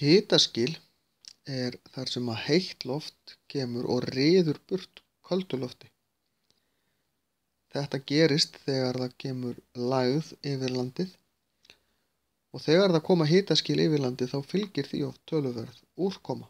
Hitaskil er þar sem að heitt loft kemur og reyður burt kvöldulofti. Þetta gerist þegar það kemur lagð yfir landið og þegar það koma hitaskil yfir landið þá fylgir því oft töluverð úrkoma.